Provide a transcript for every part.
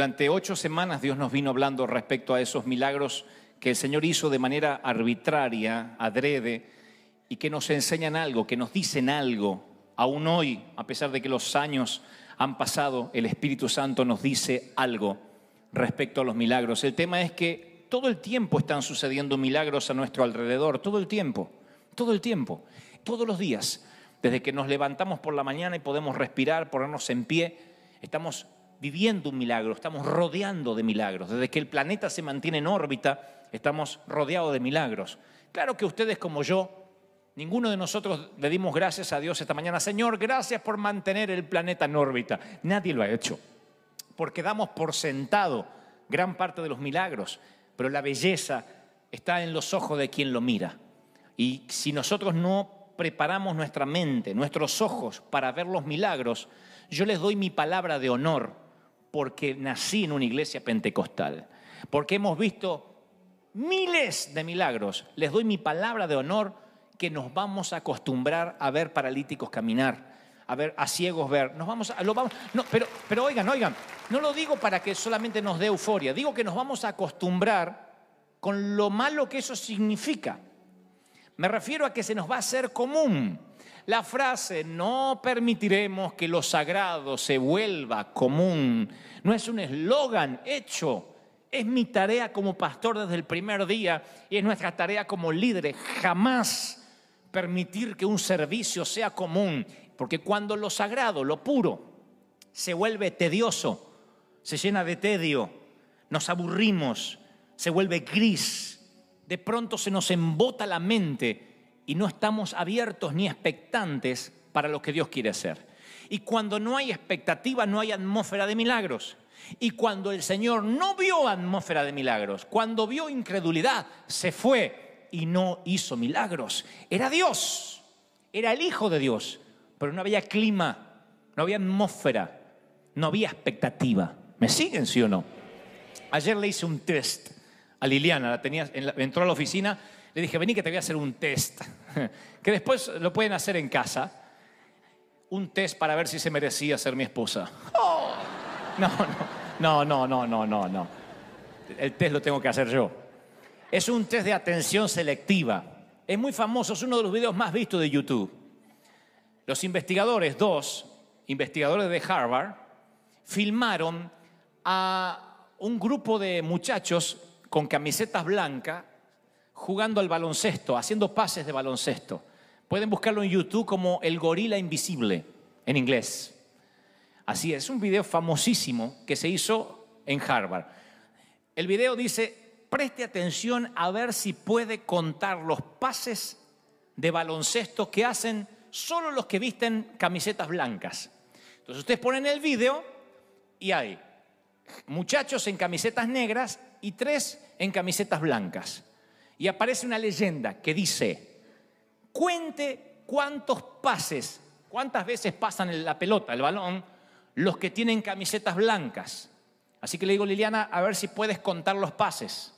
Durante ocho semanas Dios nos vino hablando respecto a esos milagros que el Señor hizo de manera arbitraria, adrede, y que nos enseñan algo, que nos dicen algo. Aún hoy, a pesar de que los años han pasado, el Espíritu Santo nos dice algo respecto a los milagros. El tema es que todo el tiempo están sucediendo milagros a nuestro alrededor, todo el tiempo, todo el tiempo, todos los días. Desde que nos levantamos por la mañana y podemos respirar, ponernos en pie, estamos viviendo un milagro, estamos rodeando de milagros. Desde que el planeta se mantiene en órbita, estamos rodeados de milagros. Claro que ustedes como yo, ninguno de nosotros le dimos gracias a Dios esta mañana. Señor, gracias por mantener el planeta en órbita. Nadie lo ha hecho, porque damos por sentado gran parte de los milagros, pero la belleza está en los ojos de quien lo mira. Y si nosotros no preparamos nuestra mente, nuestros ojos para ver los milagros, yo les doy mi palabra de honor porque nací en una iglesia pentecostal, porque hemos visto miles de milagros. Les doy mi palabra de honor que nos vamos a acostumbrar a ver paralíticos caminar, a ver a ciegos ver. Nos vamos a, lo vamos, pero, pero oigan, oigan, no lo digo para que solamente nos dé euforia, digo que nos vamos a acostumbrar con lo malo que eso significa. Me refiero a que se nos va a hacer común la frase no permitiremos que lo sagrado se vuelva común no es un eslogan hecho, es mi tarea como pastor desde el primer día y es nuestra tarea como líderes jamás permitir que un servicio sea común, porque cuando lo sagrado, lo puro, se vuelve tedioso, se llena de tedio, nos aburrimos, se vuelve gris, de pronto se nos embota la mente y no estamos abiertos ni expectantes para lo que Dios quiere hacer. Y cuando no hay expectativa, no hay atmósfera de milagros. Y cuando el Señor no vio atmósfera de milagros, cuando vio incredulidad, se fue y no hizo milagros. Era Dios, era el Hijo de Dios, pero no había clima, no había atmósfera, no había expectativa. ¿Me siguen, sí o no? Ayer le hice un test a Liliana, la entró a la oficina, le dije, vení que te voy a hacer un test. que después lo pueden hacer en casa, un test para ver si se merecía ser mi esposa. Oh. No, no, no, no, no, no, no. El test lo tengo que hacer yo. Es un test de atención selectiva. Es muy famoso, es uno de los videos más vistos de YouTube. Los investigadores, dos investigadores de Harvard, filmaron a un grupo de muchachos con camisetas blancas jugando al baloncesto, haciendo pases de baloncesto. Pueden buscarlo en YouTube como El Gorila Invisible, en inglés. Así es, un video famosísimo que se hizo en Harvard. El video dice, preste atención a ver si puede contar los pases de baloncesto que hacen solo los que visten camisetas blancas. Entonces ustedes ponen el video y hay muchachos en camisetas negras y tres en camisetas blancas y aparece una leyenda que dice, cuente cuántos pases, cuántas veces pasan la pelota, el balón, los que tienen camisetas blancas. Así que le digo, Liliana, a ver si puedes contar los pases.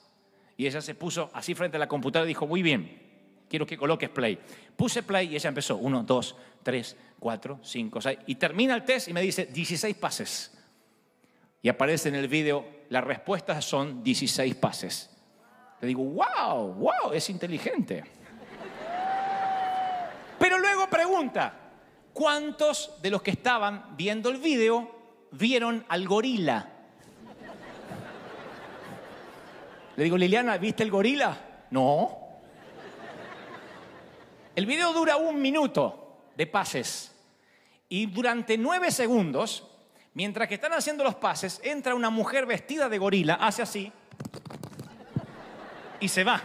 Y ella se puso así frente a la computadora y dijo, muy bien, quiero que coloques play. Puse play y ella empezó, uno, dos, tres, cuatro, cinco, seis. Y termina el test y me dice, 16 pases. Y aparece en el video, las respuestas son 16 pases. Le digo, wow, wow, es inteligente. Pero luego pregunta, ¿cuántos de los que estaban viendo el video vieron al gorila? Le digo, Liliana, ¿viste el gorila? No. El video dura un minuto de pases y durante nueve segundos, mientras que están haciendo los pases, entra una mujer vestida de gorila, hace así y se va.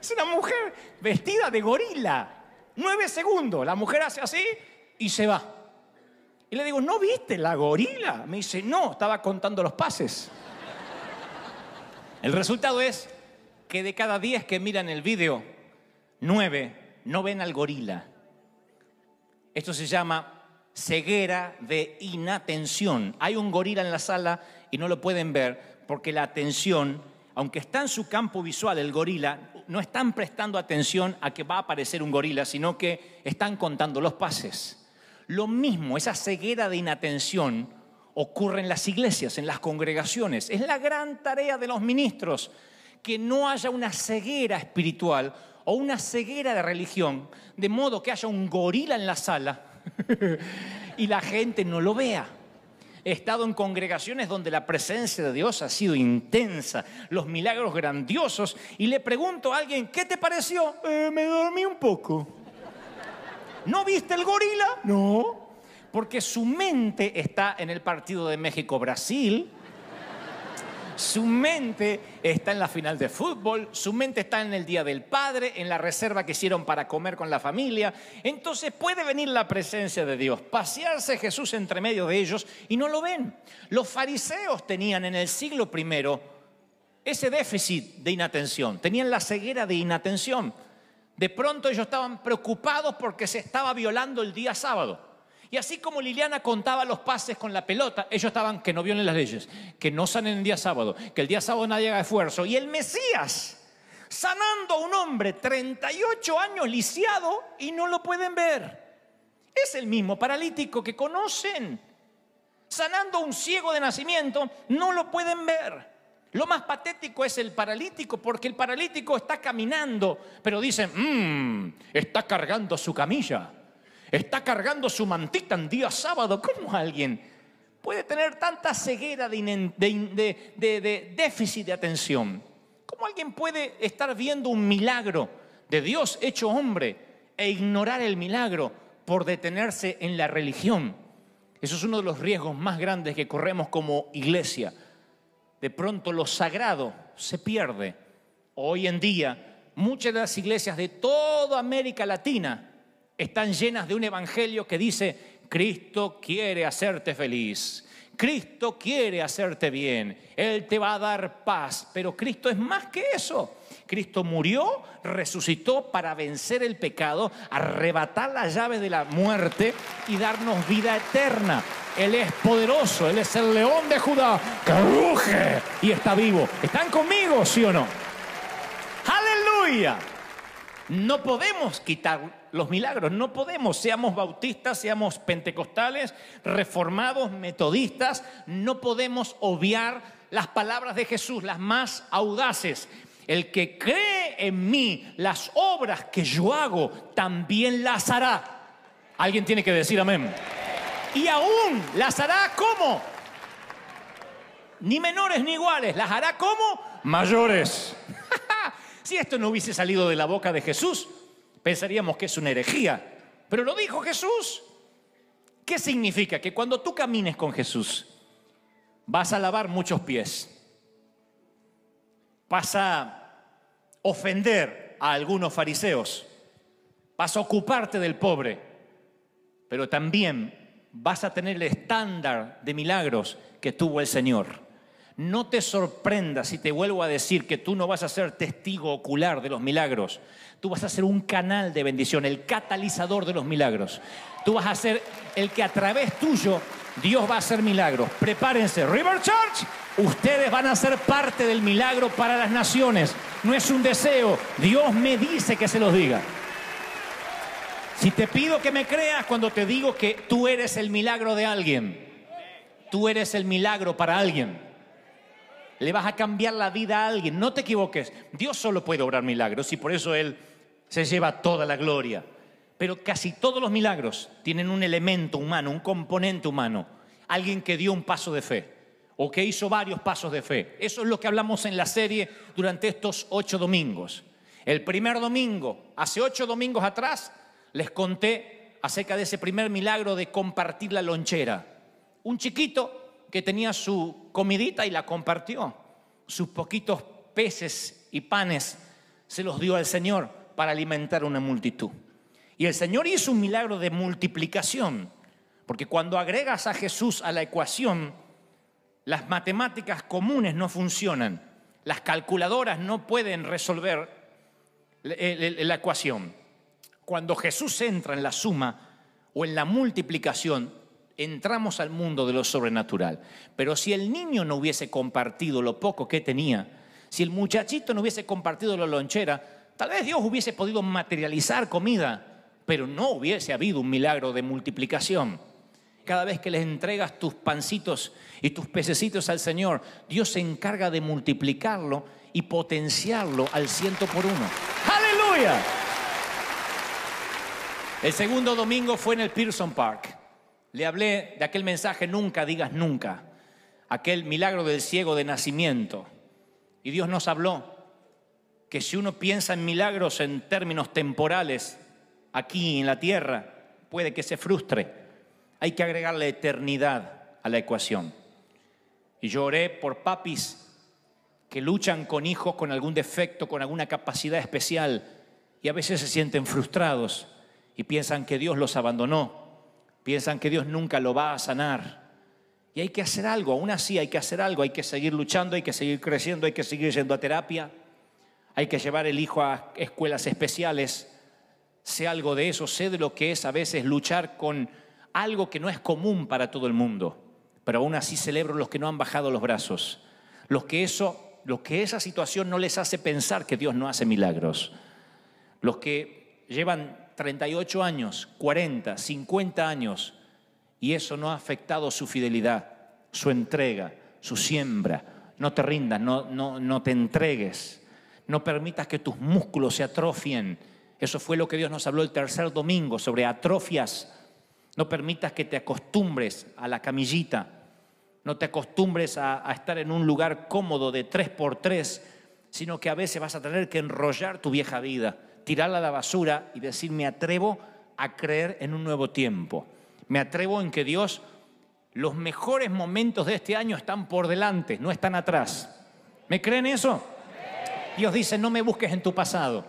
Es una mujer vestida de gorila. Nueve segundos. La mujer hace así y se va. Y le digo, ¿no viste la gorila? Me dice, no, estaba contando los pases. El resultado es que de cada diez que miran el vídeo, nueve no ven al gorila. Esto se llama ceguera de inatención. Hay un gorila en la sala y no lo pueden ver porque la atención aunque está en su campo visual el gorila, no están prestando atención a que va a aparecer un gorila, sino que están contando los pases. Lo mismo, esa ceguera de inatención ocurre en las iglesias, en las congregaciones. Es la gran tarea de los ministros que no haya una ceguera espiritual o una ceguera de religión, de modo que haya un gorila en la sala y la gente no lo vea he estado en congregaciones donde la presencia de Dios ha sido intensa, los milagros grandiosos, y le pregunto a alguien, ¿qué te pareció? Eh, me dormí un poco. ¿No viste el gorila? No. Porque su mente está en el partido de México-Brasil su mente está en la final de fútbol, su mente está en el Día del Padre, en la reserva que hicieron para comer con la familia. Entonces puede venir la presencia de Dios, pasearse Jesús entre medio de ellos y no lo ven. Los fariseos tenían en el siglo I ese déficit de inatención, tenían la ceguera de inatención. De pronto ellos estaban preocupados porque se estaba violando el día sábado. Y así como Liliana contaba los pases con la pelota, ellos estaban que no violen las leyes, que no sanen el día sábado, que el día sábado nadie haga esfuerzo. Y el Mesías sanando a un hombre 38 años lisiado y no lo pueden ver. Es el mismo paralítico que conocen. Sanando a un ciego de nacimiento, no lo pueden ver. Lo más patético es el paralítico, porque el paralítico está caminando, pero dicen, mmm, está cargando su camilla está cargando su mantita en día sábado. ¿Cómo alguien puede tener tanta ceguera de, déficit de atención? ¿Cómo alguien puede estar viendo un milagro de Dios hecho hombre e ignorar el milagro por detenerse en la religión? Eso es uno de los riesgos más grandes que corremos como iglesia. De pronto lo sagrado se pierde. Hoy en día, muchas de las iglesias de toda América Latina están llenas de un evangelio que dice, Cristo quiere hacerte feliz, Cristo quiere hacerte bien, Él te va a dar paz, pero Cristo es más que eso. Cristo murió, resucitó para vencer el pecado, arrebatar las llaves de la muerte y darnos vida eterna. Él es poderoso, Él es el león de Judá que ruge y está vivo. ¿Están conmigo, sí o no? Aleluya. No podemos quitar los milagros. No podemos, seamos bautistas, seamos pentecostales, reformados, metodistas, no podemos obviar las palabras de Jesús, las más audaces. El que cree en mí, las obras que yo hago, también las hará. Alguien tiene que decir amén. Y aún las hará como, ni menores ni iguales, las hará como mayores. si esto no hubiese salido de la boca de Jesús, pensaríamos que es una herejía, pero lo dijo Jesús. ¿Qué significa? Que cuando tú camines con Jesús, vas a lavar muchos pies, vas a ofender a algunos fariseos, vas a ocuparte del pobre, pero también vas a tener el estándar de milagros que tuvo el Señor. No te sorprendas si te vuelvo a decir que tú no vas a ser testigo ocular de los milagros. Tú vas a ser un canal de bendición, el catalizador de los milagros. Tú vas a ser el que a través tuyo Dios va a hacer milagros. Prepárense, River Church. Ustedes van a ser parte del milagro para las naciones. No es un deseo. Dios me dice que se los diga. Si te pido que me creas cuando te digo que tú eres el milagro de alguien, tú eres el milagro para alguien. Le vas a cambiar la vida a alguien. No te equivoques. Dios solo puede obrar milagros y por eso Él se lleva toda la gloria. Pero casi todos los milagros tienen un elemento humano, un componente humano. Alguien que dio un paso de fe o que hizo varios pasos de fe. Eso es lo que hablamos en la serie durante estos ocho domingos. El primer domingo, hace ocho domingos atrás, les conté acerca de ese primer milagro de compartir la lonchera. Un chiquito que tenía su comidita y la compartió. Sus poquitos peces y panes se los dio al Señor para alimentar una multitud. Y el Señor hizo un milagro de multiplicación, porque cuando agregas a Jesús a la ecuación, las matemáticas comunes no funcionan, las calculadoras no pueden resolver la ecuación. Cuando Jesús entra en la suma o en la multiplicación, entramos al mundo de lo sobrenatural. Pero si el niño no hubiese compartido lo poco que tenía, si el muchachito no hubiese compartido la lonchera, tal vez Dios hubiese podido materializar comida, pero no hubiese habido un milagro de multiplicación. Cada vez que les entregas tus pancitos y tus pececitos al Señor, Dios se encarga de multiplicarlo y potenciarlo al ciento por uno. ¡Aleluya! El segundo domingo fue en el Pearson Park. Le hablé de aquel mensaje, nunca digas nunca, aquel milagro del ciego de nacimiento. Y Dios nos habló que si uno piensa en milagros en términos temporales, aquí en la tierra, puede que se frustre. Hay que agregar la eternidad a la ecuación. Y yo oré por papis que luchan con hijos con algún defecto, con alguna capacidad especial, y a veces se sienten frustrados y piensan que Dios los abandonó Piensan que Dios nunca lo va a sanar. Y hay que hacer algo, aún así hay que hacer algo, hay que seguir luchando, hay que seguir creciendo, hay que seguir yendo a terapia, hay que llevar el hijo a escuelas especiales. Sé algo de eso, sé de lo que es a veces luchar con algo que no es común para todo el mundo. Pero aún así celebro los que no han bajado los brazos, los que eso, los que esa situación no les hace pensar que Dios no hace milagros, los que llevan 38 años, 40, 50 años, y eso no ha afectado su fidelidad, su entrega, su siembra. No te rindas, no, no, no te entregues, no permitas que tus músculos se atrofien. Eso fue lo que Dios nos habló el tercer domingo sobre atrofias. No permitas que te acostumbres a la camillita, no te acostumbres a, a estar en un lugar cómodo de tres por tres, sino que a veces vas a tener que enrollar tu vieja vida tirarla a la basura y decir, me atrevo a creer en un nuevo tiempo. Me atrevo en que Dios, los mejores momentos de este año están por delante, no están atrás. ¿Me creen eso? Dios dice, no me busques en tu pasado.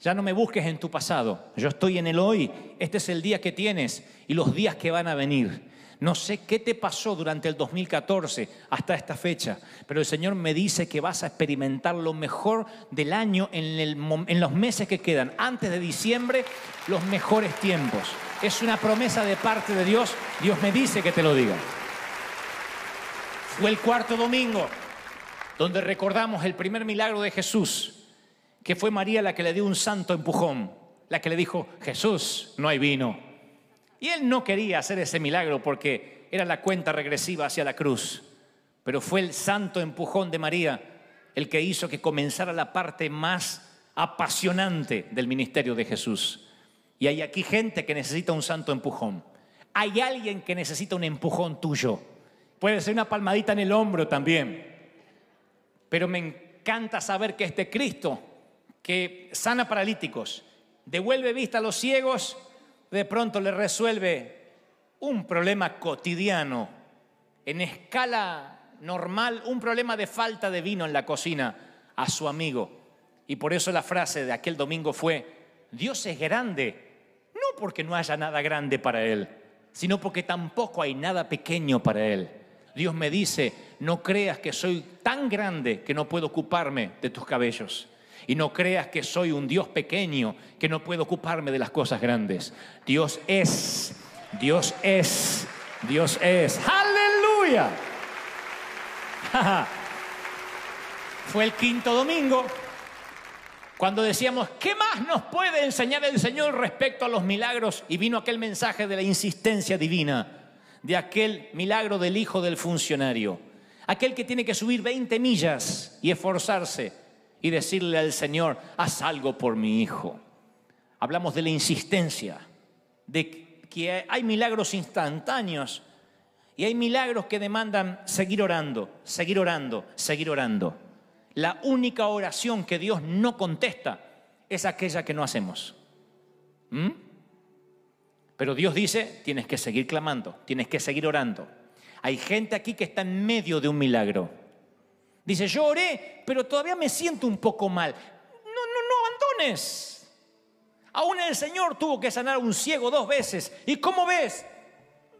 Ya no me busques en tu pasado. Yo estoy en el hoy. Este es el día que tienes y los días que van a venir. No sé qué te pasó durante el 2014 hasta esta fecha, pero el Señor me dice que vas a experimentar lo mejor del año en, los meses que quedan, antes de diciembre, los mejores tiempos. Es una promesa de parte de Dios. Dios me dice que te lo diga. Fue el cuarto domingo donde recordamos el primer milagro de Jesús, que fue María la que le dio un santo empujón, la que le dijo, Jesús, no hay vino. Y él no quería hacer ese milagro porque era la cuenta regresiva hacia la cruz. Pero fue el santo empujón de María el que hizo que comenzara la parte más apasionante del ministerio de Jesús. Y hay aquí gente que necesita un santo empujón. Hay alguien que necesita un empujón tuyo. Puede ser una palmadita en el hombro también. Pero me encanta saber que este Cristo que sana paralíticos, devuelve vista a los ciegos, de pronto le resuelve un problema cotidiano, en escala normal, un problema de falta de vino en la cocina a su amigo. Y por eso la frase de aquel domingo fue, Dios es grande, no porque no haya nada grande para Él, sino porque tampoco hay nada pequeño para Él. Dios me dice, no creas que soy tan grande que no puedo ocuparme de tus cabellos. Y no creas que soy un Dios pequeño, que no puedo ocuparme de las cosas grandes. Dios es, Dios es, Dios es. Aleluya. Fue el quinto domingo cuando decíamos, ¿qué más nos puede enseñar el Señor respecto a los milagros? Y vino aquel mensaje de la insistencia divina, de aquel milagro del hijo del funcionario, aquel que tiene que subir 20 millas y esforzarse y decirle al Señor, haz algo por mi hijo. Hablamos de la insistencia, de que hay milagros instantáneos y hay milagros que demandan seguir orando, seguir orando, seguir orando. La única oración que Dios no contesta es aquella que no hacemos. ¿Mm? Pero Dios dice, tienes que seguir clamando, tienes que seguir orando. Hay gente aquí que está en medio de un milagro. Dice, yo oré, pero todavía me siento un poco mal. No, no, no abandones. Aún el Señor tuvo que sanar a un ciego dos veces. ¿Y cómo ves?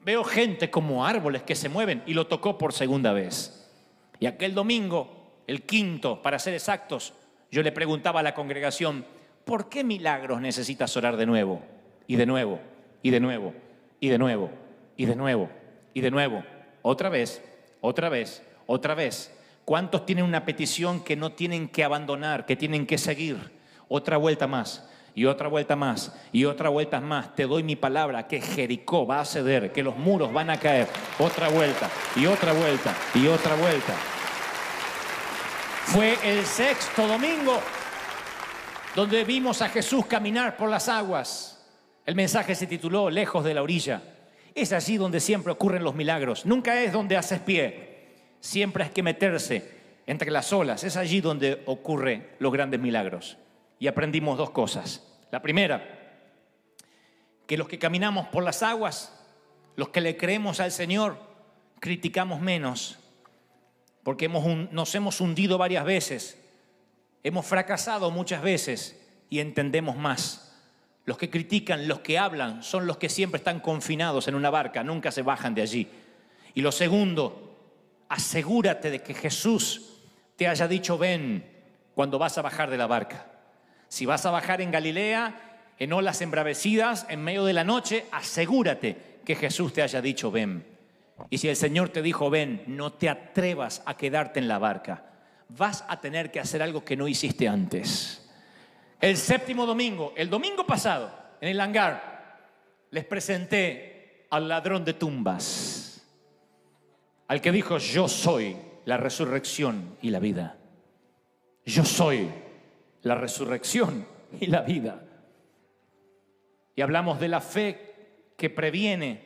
Veo gente como árboles que se mueven y lo tocó por segunda vez. Y aquel domingo, el quinto, para ser exactos, yo le preguntaba a la congregación, ¿por qué milagros necesitas orar de nuevo? Y de nuevo, y de nuevo, y de nuevo, y de nuevo, y de nuevo. Otra vez, otra vez, otra vez ¿Cuántos tienen una petición que no tienen que abandonar, que tienen que seguir? Otra vuelta más, y otra vuelta más, y otra vuelta más. Te doy mi palabra que Jericó va a ceder, que los muros van a caer. Otra vuelta, y otra vuelta, y otra vuelta. Fue el sexto domingo donde vimos a Jesús caminar por las aguas. El mensaje se tituló Lejos de la orilla. Es allí donde siempre ocurren los milagros. Nunca es donde haces pie. Siempre hay que meterse entre las olas. Es allí donde ocurren los grandes milagros. Y aprendimos dos cosas. La primera, que los que caminamos por las aguas, los que le creemos al Señor, criticamos menos, porque nos hemos hundido varias veces, hemos fracasado muchas veces y entendemos más. Los que critican, los que hablan, son los que siempre están confinados en una barca, nunca se bajan de allí. Y lo segundo, asegúrate de que Jesús te haya dicho ven cuando vas a bajar de la barca. Si vas a bajar en Galilea, en olas embravecidas, en medio de la noche, asegúrate que Jesús te haya dicho ven. Y si el Señor te dijo ven, no te atrevas a quedarte en la barca. Vas a tener que hacer algo que no hiciste antes. El séptimo domingo, el domingo pasado, en el hangar, les presenté al ladrón de tumbas al que dijo, yo soy la resurrección y la vida. Yo soy la resurrección y la vida. Y hablamos de la fe que previene,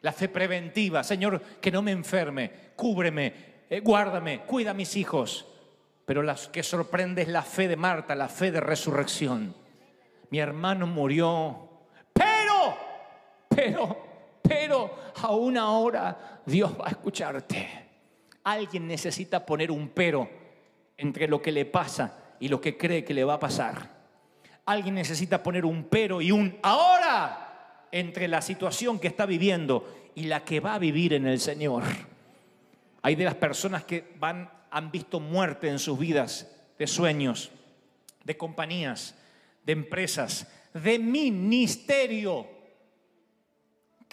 la fe preventiva. Señor, que no me enferme, cúbreme, eh, guárdame, cuida a mis hijos. Pero las que sorprende es la fe de Marta, la fe de resurrección. Mi hermano murió, pero, pero pero aún ahora Dios va a escucharte. Alguien necesita poner un pero entre lo que le pasa y lo que cree que le va a pasar. Alguien necesita poner un pero y un ahora entre la situación que está viviendo y la que va a vivir en el Señor. Hay de las personas que van, han visto muerte en sus vidas, de sueños, de compañías, de empresas, de ministerio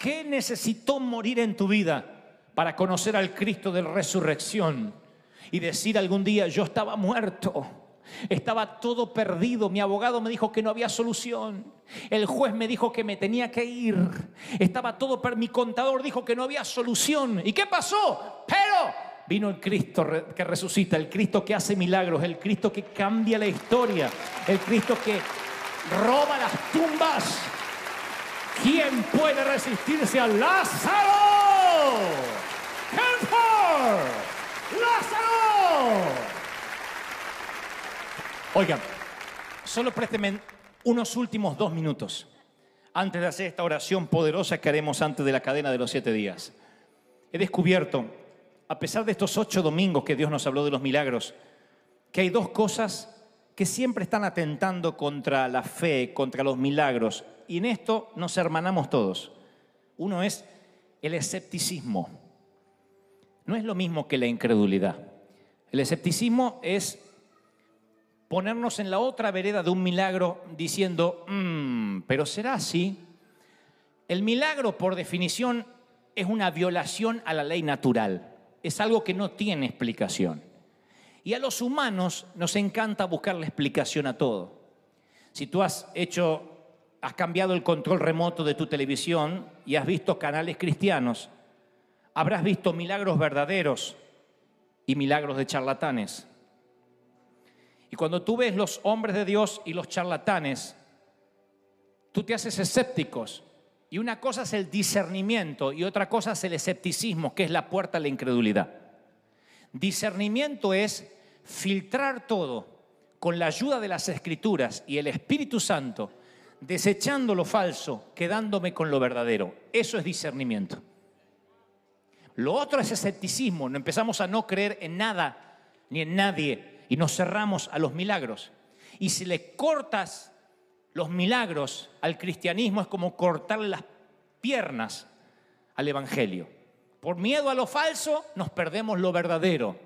¿Qué necesitó morir en tu vida para conocer al Cristo de resurrección y decir algún día, yo estaba muerto? Estaba todo perdido. Mi abogado me dijo que no había solución. El juez me dijo que me tenía que ir. Estaba todo perdido. Mi contador dijo que no había solución. ¿Y qué pasó? Pero vino el Cristo que resucita, el Cristo que hace milagros, el Cristo que cambia la historia, el Cristo que roba las tumbas ¿Quién puede resistirse a Lázaro? ¡Lázaro! Oigan, solo présteme unos últimos dos minutos antes de hacer esta oración poderosa que haremos antes de la cadena de los siete días. He descubierto, a pesar de estos ocho domingos que Dios nos habló de los milagros, que hay dos cosas que siempre están atentando contra la fe, contra los milagros, y en esto nos hermanamos todos. Uno es el escepticismo. No es lo mismo que la incredulidad. El escepticismo es ponernos en la otra vereda de un milagro diciendo, mm, pero será así. El milagro, por definición, es una violación a la ley natural. Es algo que no tiene explicación. Y a los humanos nos encanta buscar la explicación a todo. Si tú has hecho has cambiado el control remoto de tu televisión y has visto canales cristianos, habrás visto milagros verdaderos y milagros de charlatanes. Y cuando tú ves los hombres de Dios y los charlatanes, tú te haces escépticos. Y una cosa es el discernimiento y otra cosa es el escepticismo, que es la puerta a la incredulidad. Discernimiento es filtrar todo con la ayuda de las escrituras y el Espíritu Santo desechando lo falso, quedándome con lo verdadero. Eso es discernimiento. Lo otro es escepticismo, empezamos a no creer en nada ni en nadie y nos cerramos a los milagros. Y si le cortas los milagros al cristianismo es como cortarle las piernas al Evangelio. Por miedo a lo falso nos perdemos lo verdadero.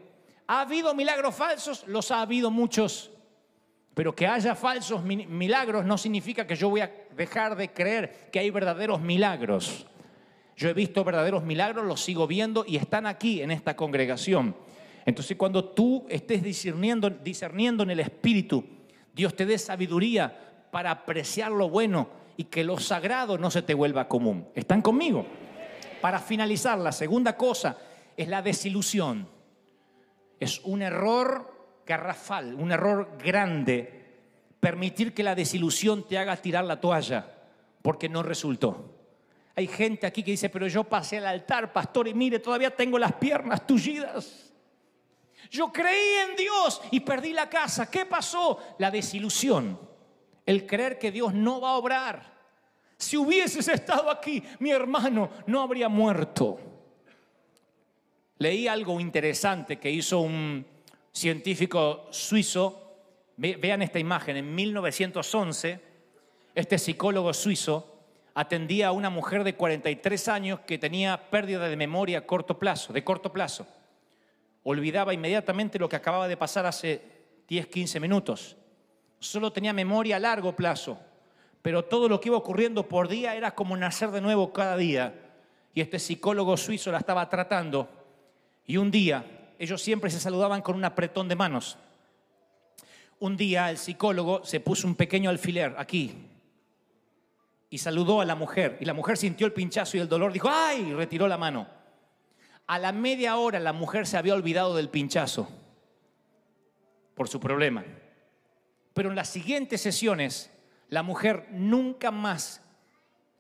¿Ha habido milagros falsos? Los ha habido muchos. Pero que haya falsos milagros no significa que yo voy a dejar de creer que hay verdaderos milagros. Yo he visto verdaderos milagros, los sigo viendo y están aquí en esta congregación. Entonces cuando tú estés discerniendo, en el Espíritu, Dios te dé sabiduría para apreciar lo bueno y que lo sagrado no se te vuelva común. ¿Están conmigo? Para finalizar, la segunda cosa es la desilusión. Es un error garrafal, un error grande, permitir que la desilusión te haga tirar la toalla porque no resultó. Hay gente aquí que dice, pero yo pasé al altar, pastor, y mire, todavía tengo las piernas tullidas. Yo creí en Dios y perdí la casa. ¿Qué pasó? La desilusión, el creer que Dios no va a obrar. Si hubieses estado aquí, mi hermano no habría muerto. Leí algo interesante que hizo un científico suizo, vean esta imagen, en 1911, este psicólogo suizo atendía a una mujer de 43 años que tenía pérdida de memoria a corto plazo, de corto plazo. Olvidaba inmediatamente lo que acababa de pasar hace 10, 15 minutos. Solo tenía memoria a largo plazo, pero todo lo que iba ocurriendo por día era como nacer de nuevo cada día. Y este psicólogo suizo la estaba tratando. Y un día ellos siempre se saludaban con un apretón de manos. Un día el psicólogo se puso un pequeño alfiler aquí y saludó a la mujer. Y la mujer sintió el pinchazo y el dolor, dijo, ¡ay! Y retiró la mano. A la media hora la mujer se había olvidado del pinchazo por su problema. Pero en las siguientes sesiones, la mujer nunca más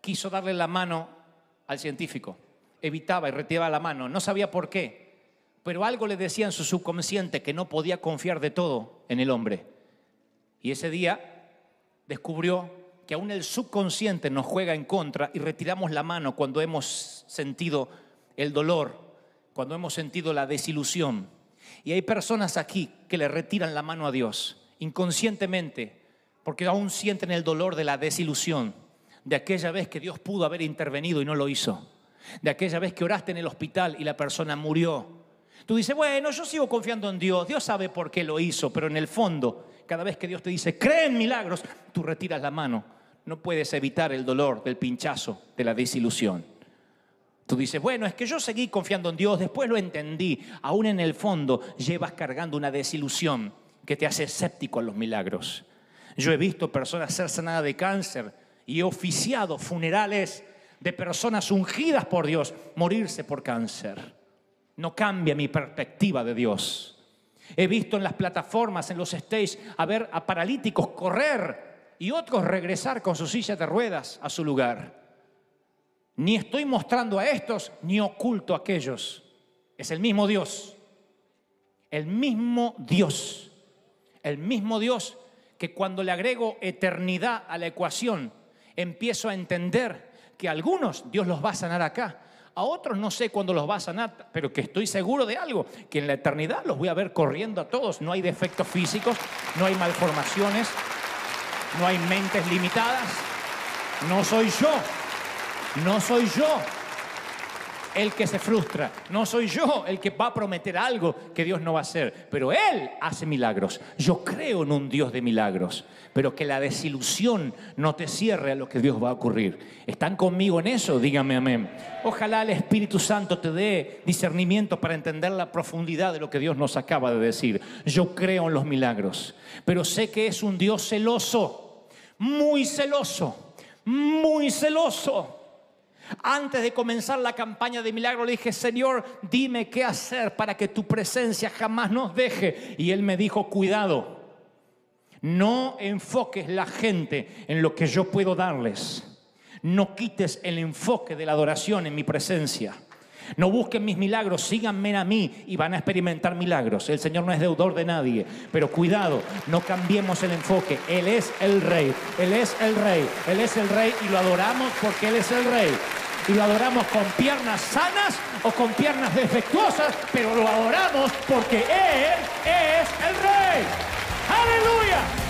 quiso darle la mano al científico. Evitaba y retiraba la mano. No sabía por qué pero algo le decía en su subconsciente que no podía confiar de todo en el hombre. Y ese día descubrió que aún el subconsciente nos juega en contra y retiramos la mano cuando hemos sentido el dolor, cuando hemos sentido la desilusión. Y hay personas aquí que le retiran la mano a Dios inconscientemente, porque aún sienten el dolor de la desilusión, de aquella vez que Dios pudo haber intervenido y no lo hizo, de aquella vez que oraste en el hospital y la persona murió, Tú dices, bueno, yo sigo confiando en Dios, Dios sabe por qué lo hizo, pero en el fondo, cada vez que Dios te dice, cree en milagros, tú retiras la mano. No puedes evitar el dolor del pinchazo, de la desilusión. Tú dices, bueno, es que yo seguí confiando en Dios, después lo entendí. Aún en el fondo llevas cargando una desilusión que te hace escéptico a los milagros. Yo he visto personas ser sanadas de cáncer y he oficiado funerales de personas ungidas por Dios morirse por cáncer no cambia mi perspectiva de Dios. He visto en las plataformas, en los stages, a ver a paralíticos correr y otros regresar con sus sillas de ruedas a su lugar. Ni estoy mostrando a estos, ni oculto a aquellos. Es el mismo Dios. El mismo Dios. El mismo Dios que cuando le agrego eternidad a la ecuación, empiezo a entender que algunos Dios los va a sanar acá, a otros no sé cuándo los va a sanar, pero que estoy seguro de algo, que en la eternidad los voy a ver corriendo a todos. No hay defectos físicos, no hay malformaciones, no hay mentes limitadas. No soy yo, no soy yo, el que se frustra, no soy yo el que va a prometer algo que Dios no va a hacer, pero Él hace milagros. Yo creo en un Dios de milagros, pero que la desilusión no te cierre a lo que Dios va a ocurrir. ¿Están conmigo en eso? Dígame amén. Ojalá el Espíritu Santo te dé discernimiento para entender la profundidad de lo que Dios nos acaba de decir. Yo creo en los milagros, pero sé que es un Dios celoso, muy celoso, muy celoso antes de comenzar la campaña de milagro le dije, Señor, dime qué hacer para que tu presencia jamás nos deje. Y él me dijo, cuidado, no enfoques la gente en lo que yo puedo darles. No quites el enfoque de la adoración en mi presencia. No busquen mis milagros, síganme a mí y van a experimentar milagros. El Señor no es deudor de nadie, pero cuidado, no cambiemos el enfoque. Él es el rey, Él es el rey, Él es el rey y lo adoramos porque Él es el rey. Y lo adoramos con piernas sanas o con piernas defectuosas, pero lo adoramos porque Él es el rey. Aleluya.